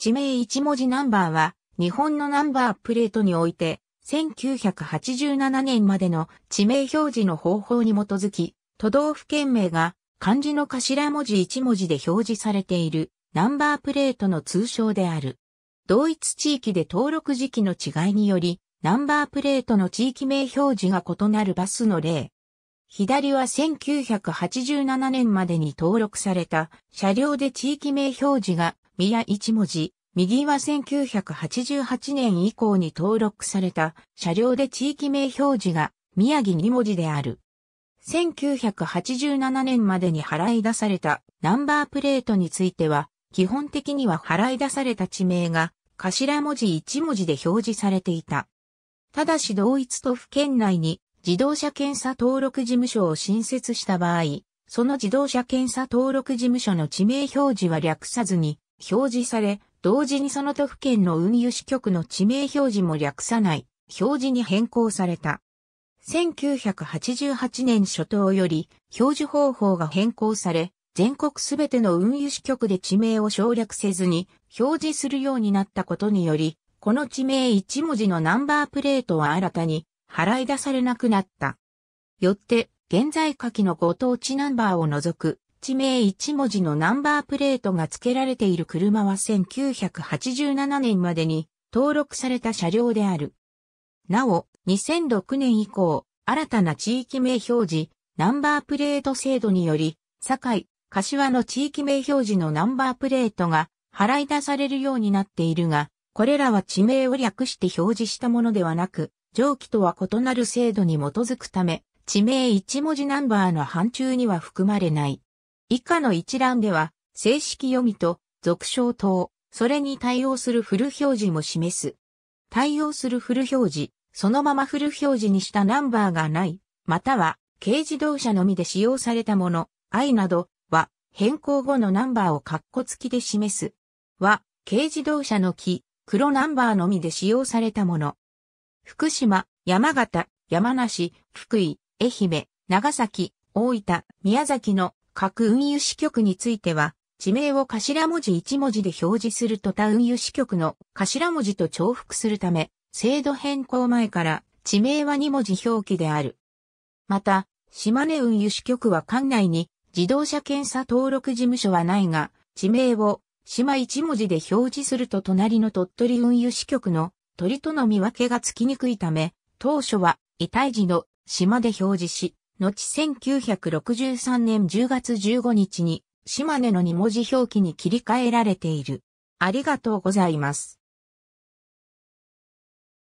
地名1文字ナンバーは、日本のナンバープレートにおいて、1987年までの地名表示の方法に基づき、都道府県名が漢字の頭文字1文字で表示されているナンバープレートの通称である。同一地域で登録時期の違いにより、ナンバープレートの地域名表示が異なるバスの例。左は1987年までに登録された車両で地域名表示が宮一文字、右は1988年以降に登録された車両で地域名表示が宮城二文字である。1987年までに払い出されたナンバープレートについては、基本的には払い出された地名が頭文字一文字で表示されていた。ただし同一都府県内に自動車検査登録事務所を新設した場合、その自動車検査登録事務所の地名表示は略さずに表示され、同時にその都府県の運輸支局の地名表示も略さない表示に変更された。1988年初頭より表示方法が変更され、全国すべての運輸支局で地名を省略せずに表示するようになったことにより、この地名1文字のナンバープレートは新たに払い出されなくなった。よって、現在下記のご当地ナンバーを除く地名1文字のナンバープレートが付けられている車は1987年までに登録された車両である。なお、2006年以降、新たな地域名表示、ナンバープレート制度により、堺、柏の地域名表示のナンバープレートが払い出されるようになっているが、これらは地名を略して表示したものではなく、上記とは異なる制度に基づくため、地名1文字ナンバーの範疇には含まれない。以下の一覧では、正式読みと、俗称等、それに対応するフル表示も示す。対応するフル表示、そのままフル表示にしたナンバーがない、または、軽自動車のみで使用されたもの、i などは、変更後のナンバーをカッコ付きで示す。は、軽自動車の木、黒ナンバーのみで使用されたもの。福島、山形、山梨、福井、愛媛、長崎、大分、宮崎の各運輸支局については、地名を頭文字1文字で表示すると他運輸支局の頭文字と重複するため、制度変更前から地名は2文字表記である。また、島根運輸支局は管内に自動車検査登録事務所はないが、地名を島1文字で表示すると隣の鳥取運輸支局の鳥との見分けがつきにくいため、当初は遺体時の島で表示し、後1963年10月15日に、島根の二文字表記に切り替えられている。ありがとうございます。